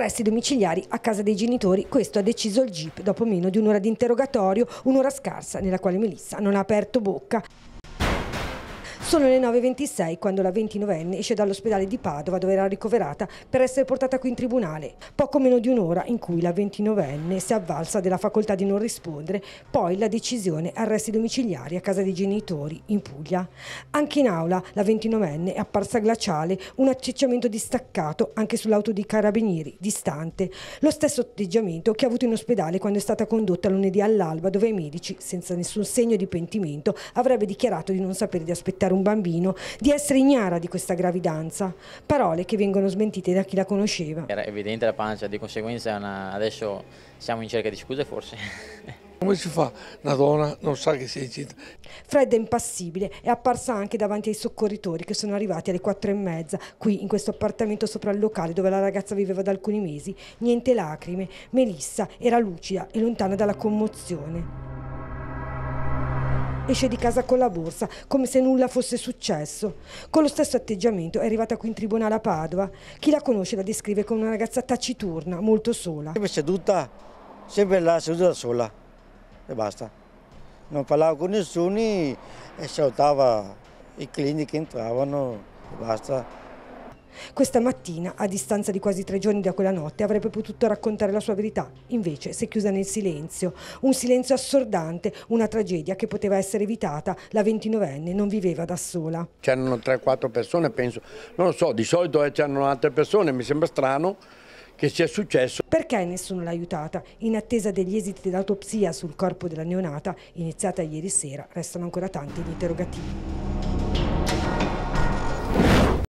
arresti domiciliari a casa dei genitori. Questo ha deciso il GIP dopo meno di un'ora di interrogatorio, un'ora scarsa nella quale Melissa non ha aperto bocca. Sono le 9.26 quando la 29enne esce dall'ospedale di Padova dove era ricoverata per essere portata qui in tribunale. Poco meno di un'ora in cui la 29enne si è avvalsa della facoltà di non rispondere, poi la decisione arresti domiciliari a casa dei genitori in Puglia. Anche in aula la 29enne è apparsa glaciale, un atteggiamento distaccato anche sull'auto dei carabinieri, distante. Lo stesso atteggiamento che ha avuto in ospedale quando è stata condotta lunedì all'alba dove i medici, senza nessun segno di pentimento, avrebbe dichiarato di non sapere di aspettare un un bambino di essere ignara di questa gravidanza, parole che vengono smentite da chi la conosceva. Era evidente la pancia, di conseguenza una... adesso siamo in cerca di scuse forse. Come si fa? Una donna non sa che sia incinta. Fredda e impassibile è apparsa anche davanti ai soccorritori che sono arrivati alle quattro e mezza, qui in questo appartamento sopra il locale dove la ragazza viveva da alcuni mesi. Niente lacrime, Melissa era lucida e lontana dalla commozione. Esce di casa con la borsa, come se nulla fosse successo. Con lo stesso atteggiamento è arrivata qui in tribunale a Padova. Chi la conosce la descrive come una ragazza taciturna, molto sola. Sempre seduta, sempre là, seduta da sola e basta. Non parlava con nessuno e salutava i clienti che entravano e basta. Questa mattina, a distanza di quasi tre giorni da quella notte, avrebbe potuto raccontare la sua verità. Invece si è chiusa nel silenzio. Un silenzio assordante, una tragedia che poteva essere evitata. La 29enne non viveva da sola. C'erano 3-4 persone, penso. Non lo so, di solito eh, c'erano altre persone, mi sembra strano che sia successo. Perché nessuno l'ha aiutata? In attesa degli esiti dell'autopsia sul corpo della neonata, iniziata ieri sera, restano ancora tanti gli interrogativi.